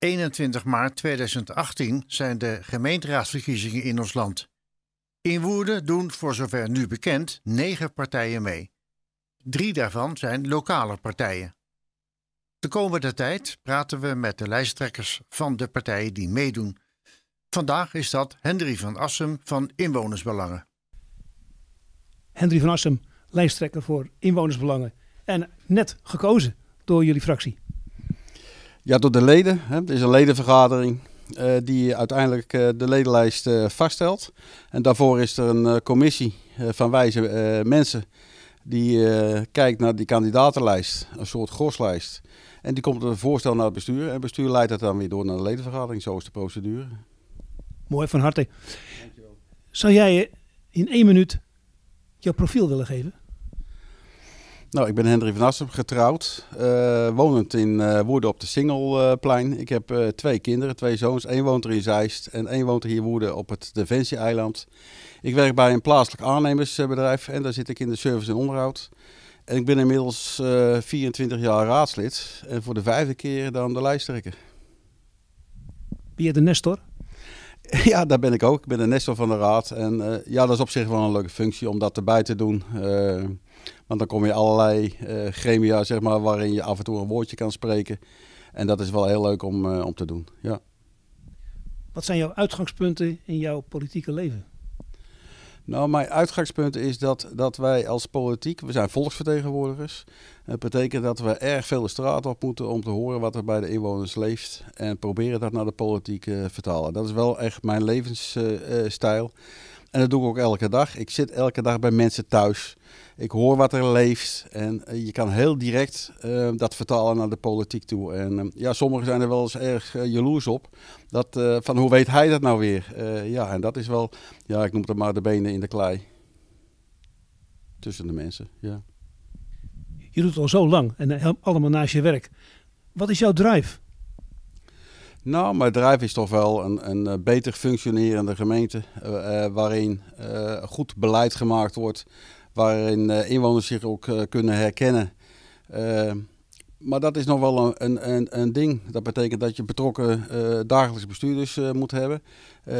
21 maart 2018 zijn de gemeenteraadsverkiezingen in ons land. In Woerden doen, voor zover nu bekend, negen partijen mee. Drie daarvan zijn lokale partijen. De komende tijd praten we met de lijsttrekkers van de partijen die meedoen. Vandaag is dat Hendry van Assem van Inwonersbelangen. Hendry van Assem, lijsttrekker voor Inwonersbelangen. En net gekozen door jullie fractie. Ja, door de leden. Hè. is een ledenvergadering eh, die uiteindelijk eh, de ledenlijst eh, vaststelt. En daarvoor is er een commissie van wijze mensen die kijkt naar die kandidatenlijst, een soort groslijst. En die komt een voorstel naar het bestuur. En het bestuur leidt dat dan weer door naar de ledenvergadering. Zo is de procedure. Mooi, van harte. Dankjewel. Zou jij in één minuut jouw profiel willen geven? Nou, ik ben Hendrik van Assem, getrouwd, uh, wonend in uh, Woerden op de Singelplein. Ik heb eh, twee kinderen, twee zoons. Eén woont er in Zeist en één woont hier in Woerden op het Defensie-eiland. Ik werk bij een plaatselijk aannemersbedrijf en daar zit ik in de service en onderhoud. En ik ben inmiddels 24 jaar raadslid en voor de vijfde keer dan de lijsttrekker. Pierre de Nestor, Ja, daar ben ik ook. Ik ben de Nestor van de Raad. En eh, ja, dat is op zich wel een leuke functie om dat erbij te doen. Eh, want dan kom je allerlei uh, gremia, zeg maar, waarin je af en toe een woordje kan spreken. En dat is wel heel leuk om, om te doen. Ja. Wat zijn jouw uitgangspunten in jouw politieke leven? Nou, mijn uitgangspunt is dat, dat wij als politiek, we zijn volksvertegenwoordigers. Dat betekent dat we erg veel de straat op moeten om te horen wat er bij de inwoners leeft. En proberen dat naar de politiek uh, vertalen. Dat is wel echt mijn levensstijl. En dat doe ik ook elke dag. Ik zit elke dag bij mensen thuis. Ik hoor wat er leeft. En eh, je kan heel direct eh, dat vertalen naar de politiek toe. En eh, ja, sommigen zijn er wel eens erg jaloers op. Dat, van hoe weet hij dat nou weer? ja, en dat is wel, ja, ik noem het maar de benen in de klei. Tussen de mensen, ja. Je doet het al zo lang en allemaal naast je werk. Wat is jouw drive? Nou, mijn drijf is toch wel een, een eh, beter functionerende gemeente eh, eh, waarin goed beleid gemaakt wordt, waarin inwoners zich ook kunnen herkennen. maar dat is nog wel een, een, een, een ding. Dat betekent dat je betrokken dagelijks bestuurders moet hebben.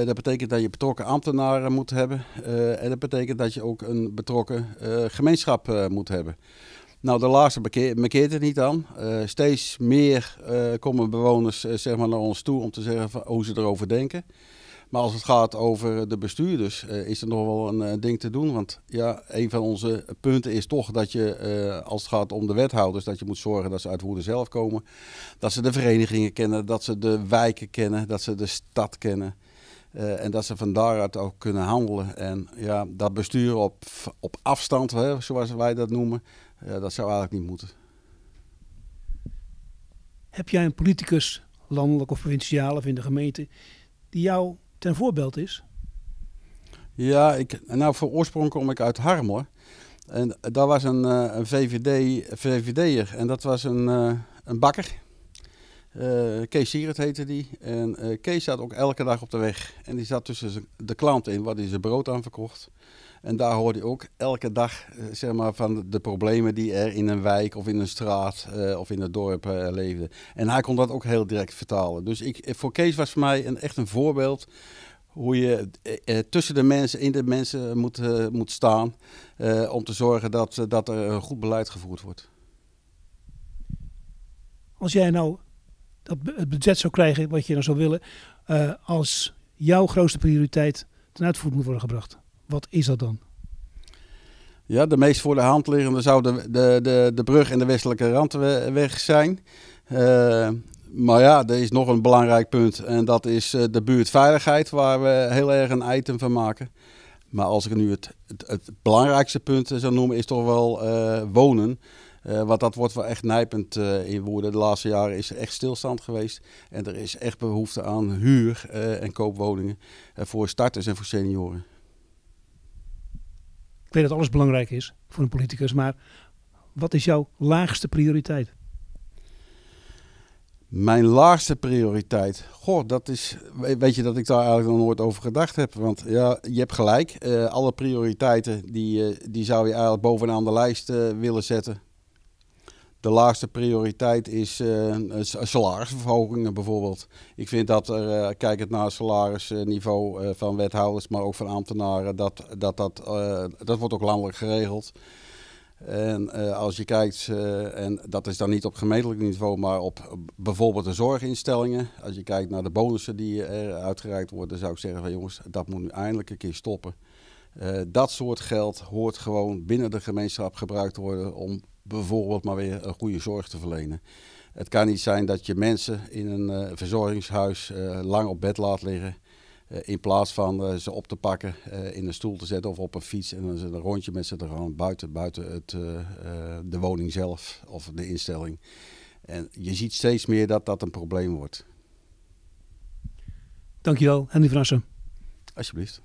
dat betekent dat je betrokken ambtenaren moet hebben. en dat betekent dat je ook een betrokken gemeenschap moet hebben. Nou, de laatste merkeert het niet aan. Eh, steeds meer eh, komen bewoners eh, zeg maar naar ons toe om te zeggen hoe ze erover denken. Maar als het gaat over de bestuurders, is er nog wel een ding te doen. Want ja, een van onze punten is toch dat je, als het gaat om de wethouders, dat je moet zorgen dat ze uit Woerden zelf komen. Dat ze de verenigingen kennen, dat ze de wijken kennen, dat ze de stad kennen. Eh, en dat ze van daaruit ook kunnen handelen. En ja, dat bestuur op, op afstand, hè, zoals wij dat noemen, dat zou eigenlijk niet moeten. Heb jij een politicus, landelijk of provinciaal of in de gemeente, die jou ten voorbeeld is? Ja, ik, nou voor oorsprong kom ik uit Harmelen. En daar was een, een VVD, VVD'er en dat was een, een bakker. Uh, Kees Sieret heette die. En eh, Kees zat ook elke dag op de weg. En die zat tussen de klant in, waar hij zijn brood aan verkocht. En daar hoorde hij ook elke dag eh, zeg maar, van de problemen die er in een wijk of in een straat of in het dorp leefden. En hij kon dat ook heel direct vertalen. Dus ik, voor Kees was voor mij een, echt een voorbeeld hoe je tussen de mensen, in de mensen moet, moet staan. om te zorgen dat, dat er goed beleid gevoerd wordt. Als jij nou het budget zou krijgen wat je dan zou willen, eh, als jouw grootste prioriteit ten uitvoer moet worden gebracht? Wat is dat dan? Ja, de meest voor de hand liggende zou de, de, de, brug en de westelijke randweg zijn. Eh, maar ja, er is nog een belangrijk punt en dat is eh, de buurtveiligheid, waar we heel erg een item van maken. Maar als ik nu het, het, belangrijkste punt zou noemen, is toch wel wonen. Eh, want dat wordt wel echt nijpend eh, in woorden. De laatste jaren is er echt stilstand geweest. En er is echt behoefte aan huur- eh, en koopwoningen voor starters en voor senioren. Ik weet dat alles belangrijk is voor een politicus, maar wat is jouw laagste prioriteit? Mijn laagste prioriteit. Goh, dat is. Weet je dat ik daar eigenlijk nog nooit over gedacht heb? Want ja, je hebt gelijk. alle prioriteiten die, die zou je eigenlijk bovenaan de lijst willen zetten de laagste prioriteit is uh, eh, salarisverhogingen eh, bijvoorbeeld. Ik vind dat er, uh, eh, kijkend naar het salarisniveau van wethouders, maar ook van ambtenaren, dat dat, dat, dat wordt ook landelijk geregeld. En als je kijkt, en dat is dan niet op gemeentelijk niveau, maar op bijvoorbeeld de zorginstellingen. Als je kijkt naar de bonussen die er uitgereikt worden, zou ik zeggen van jongens, dat moet nu eindelijk een keer stoppen. dat soort geld hoort gewoon binnen de gemeenschap gebruikt te worden om bijvoorbeeld maar weer een goede zorg te verlenen. Het kan niet zijn dat je mensen in een eh, verzorgingshuis eh, lang op bed laat liggen. Eh, in plaats van ze op te pakken, in een stoel te zetten of op een fiets. En dan een rondje met ze te gaan buiten, buiten het, de woning zelf of de instelling. En je ziet steeds meer dat dat een probleem wordt. Dankjewel, van Vrassen. Alsjeblieft.